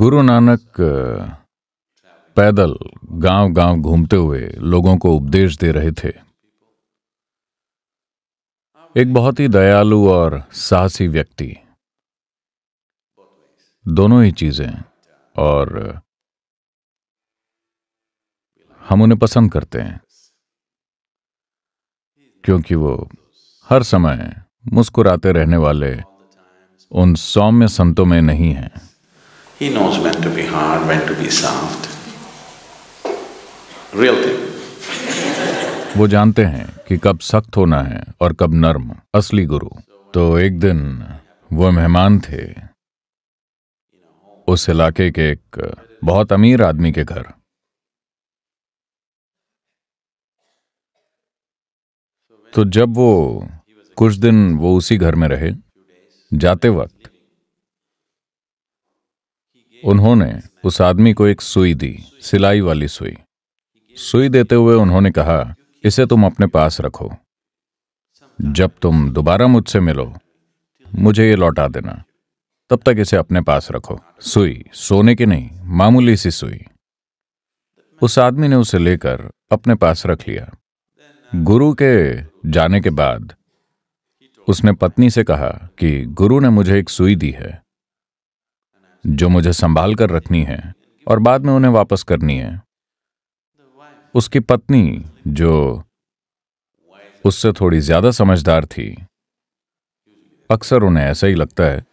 गुरु नानक पैदल गांव-गांव घूमते हुए लोगों को उपदेश दे रहे थे एक बहुत ही दयालु और साहसी व्यक्ति दोनों ही चीजें और हम उन्हें पसंद करते हैं क्योंकि वो हर समय मुस्कुराते रहने वाले उन सौम्य संतों में नहीं हैं He knows when to be hard, when to be soft. Real thing. वो जानते हैं कि कब सख्त होना है और कब नर्म असली गुरु तो एक दिन वो मेहमान थे उस इलाके के एक बहुत अमीर आदमी के घर तो जब वो कुछ दिन वो उसी घर में रहे जाते वक्त उन्होंने उस आदमी को एक सुई दी सिलाई वाली सुई सुई देते हुए उन्होंने कहा इसे तुम अपने पास रखो जब तुम दोबारा मुझसे मिलो मुझे ये लौटा देना तब तक इसे अपने पास रखो सुई सोने की नहीं मामूली सी सुई उस आदमी ने उसे लेकर अपने पास रख लिया गुरु के जाने के बाद उसने पत्नी से कहा कि गुरु ने मुझे एक सुई दी है जो मुझे संभाल कर रखनी है और बाद में उन्हें वापस करनी है उसकी पत्नी जो उससे थोड़ी ज्यादा समझदार थी अक्सर उन्हें ऐसा ही लगता है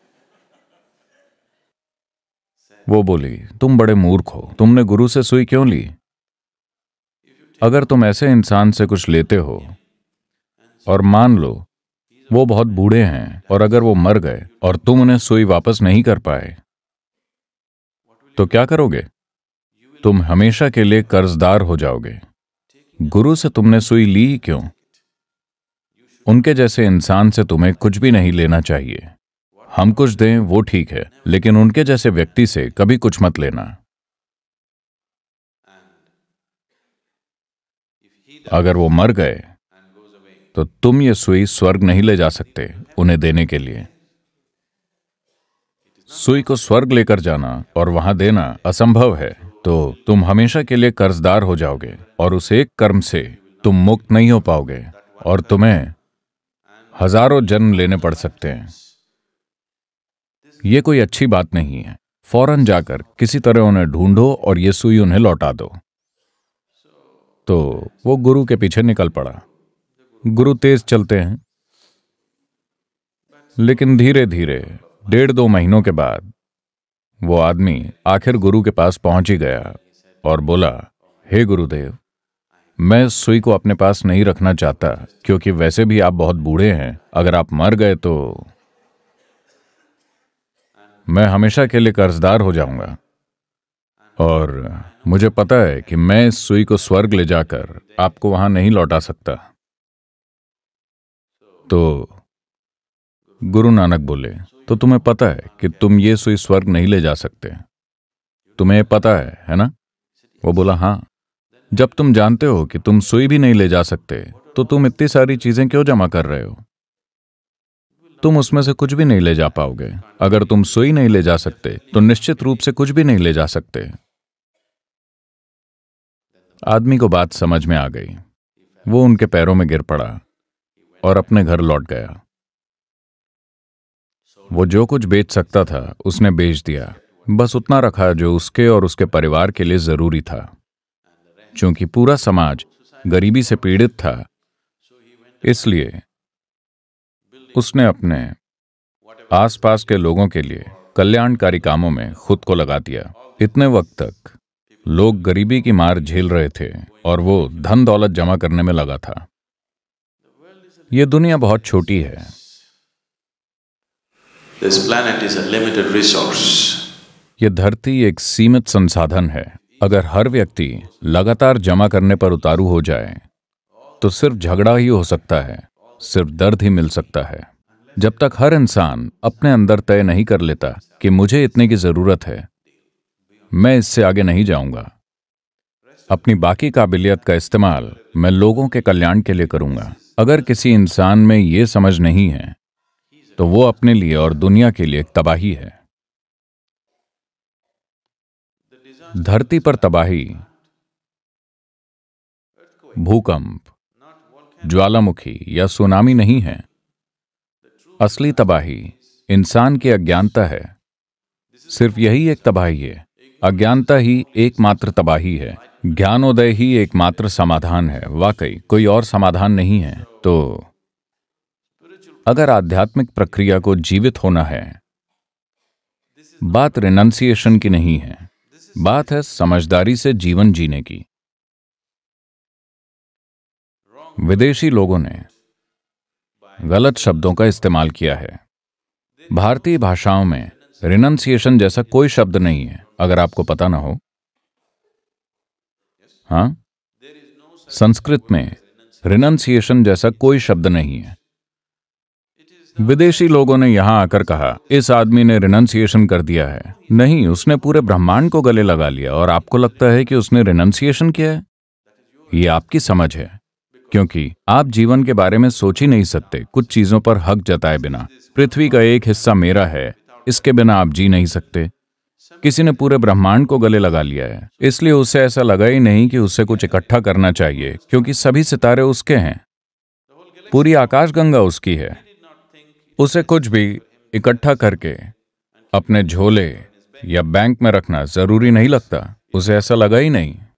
वो बोली तुम बड़े मूर्ख हो तुमने गुरु से सुई क्यों ली अगर तुम ऐसे इंसान से कुछ लेते हो और मान लो वो बहुत बूढ़े हैं और अगर वो मर गए और तुम उन्हें सुई वापस नहीं कर पाए तो क्या करोगे तुम हमेशा के लिए कर्जदार हो जाओगे गुरु से तुमने सुई ली क्यों उनके जैसे इंसान से तुम्हें कुछ भी नहीं लेना चाहिए हम कुछ दें वो ठीक है लेकिन उनके जैसे व्यक्ति से कभी कुछ मत लेना अगर वो मर गए तो तुम ये सुई स्वर्ग नहीं ले जा सकते उन्हें देने के लिए सुई को स्वर्ग लेकर जाना और वहां देना असंभव है तो तुम हमेशा के लिए कर्जदार हो जाओगे और उस एक कर्म से तुम मुक्त नहीं हो पाओगे और तुम्हें हजारों जन्म लेने पड़ सकते हैं ये कोई अच्छी बात नहीं है फौरन जाकर किसी तरह उन्हें ढूंढो और ये सुई उन्हें लौटा दो तो वो गुरु के पीछे निकल पड़ा गुरु तेज चलते हैं लेकिन धीरे धीरे डेढ़ दो महीनों के बाद वो आदमी आखिर गुरु के पास पहुंच ही गया और बोला हे hey गुरुदेव मैं सुई को अपने पास नहीं रखना चाहता क्योंकि वैसे भी आप बहुत बूढ़े हैं अगर आप मर गए तो मैं हमेशा के लिए कर्जदार हो जाऊंगा और मुझे पता है कि मैं इस सुई को स्वर्ग ले जाकर आपको वहां नहीं लौटा सकता तो गुरु नानक बोले तो तुम्हें पता है कि तुम ये सुई स्वर्ग नहीं ले जा सकते तुम्हें पता है है ना वो बोला हाँ जब तुम जानते हो कि तुम सुई भी नहीं ले जा सकते तो तुम इतनी सारी चीजें क्यों जमा कर रहे हो तुम उसमें से कुछ भी नहीं ले जा पाओगे अगर तुम सुई नहीं ले जा सकते तो निश्चित रूप से कुछ भी नहीं ले जा सकते आदमी को बात समझ में आ गई वो उनके पैरों में गिर पड़ा और अपने घर लौट गया वो जो कुछ बेच सकता था उसने बेच दिया बस उतना रखा जो उसके और उसके परिवार के लिए जरूरी था क्योंकि पूरा समाज गरीबी से पीड़ित था इसलिए उसने अपने आसपास के लोगों के लिए कल्याणकारी कामों में खुद को लगा दिया इतने वक्त तक लोग गरीबी की मार झेल रहे थे और वो धन दौलत जमा करने में लगा था ये दुनिया बहुत छोटी है This planet is a limited resource. ये धरती एक सीमित संसाधन है अगर हर व्यक्ति लगातार जमा करने पर उतारू हो जाए तो सिर्फ झगड़ा ही हो सकता है सिर्फ दर्द ही मिल सकता है जब तक हर इंसान अपने अंदर तय नहीं कर लेता कि मुझे इतने की जरूरत है मैं इससे आगे नहीं जाऊंगा अपनी बाकी काबिलियत का इस्तेमाल मैं लोगों के कल्याण के लिए करूंगा अगर किसी इंसान में ये समझ नहीं है तो वो अपने लिए और दुनिया के लिए एक तबाही है धरती पर तबाही भूकंप ज्वालामुखी या सुनामी नहीं है असली तबाही इंसान की अज्ञानता है सिर्फ यही एक तबाही है अज्ञानता ही एकमात्र तबाही है ज्ञानोदय ही एकमात्र समाधान है वाकई कोई और समाधान नहीं है तो अगर आध्यात्मिक प्रक्रिया को जीवित होना है बात रिनाउंसिएशन की नहीं है बात है समझदारी से जीवन जीने की विदेशी लोगों ने गलत शब्दों का इस्तेमाल किया है भारतीय भाषाओं में रिनाउंसिएशन जैसा कोई शब्द नहीं है अगर आपको पता ना हो हाँ संस्कृत में रिनाउंसिएशन जैसा कोई शब्द नहीं है विदेशी लोगों ने यहाँ आकर कहा इस आदमी ने रिनंसिएशन कर दिया है नहीं उसने पूरे ब्रह्मांड को गले लगा लिया और आपको लगता है कि उसने रिनंसिएशन किया है ये आपकी समझ है क्योंकि आप जीवन के बारे में सोच ही नहीं सकते कुछ चीजों पर हक जताए बिना पृथ्वी का एक हिस्सा मेरा है इसके बिना आप जी नहीं सकते किसी ने पूरे ब्रह्मांड को गले लगा लिया है इसलिए उसे ऐसा लगा ही नहीं कि उसे कुछ इकट्ठा करना चाहिए क्योंकि सभी सितारे उसके हैं पूरी आकाशगंगा उसकी है उसे कुछ भी इकट्ठा करके अपने झोले या बैंक में रखना जरूरी नहीं लगता उसे ऐसा लगा ही नहीं